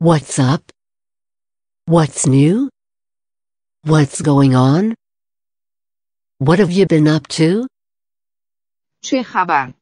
What's up? What's new? What's going on? What have you been up to? چه خبر؟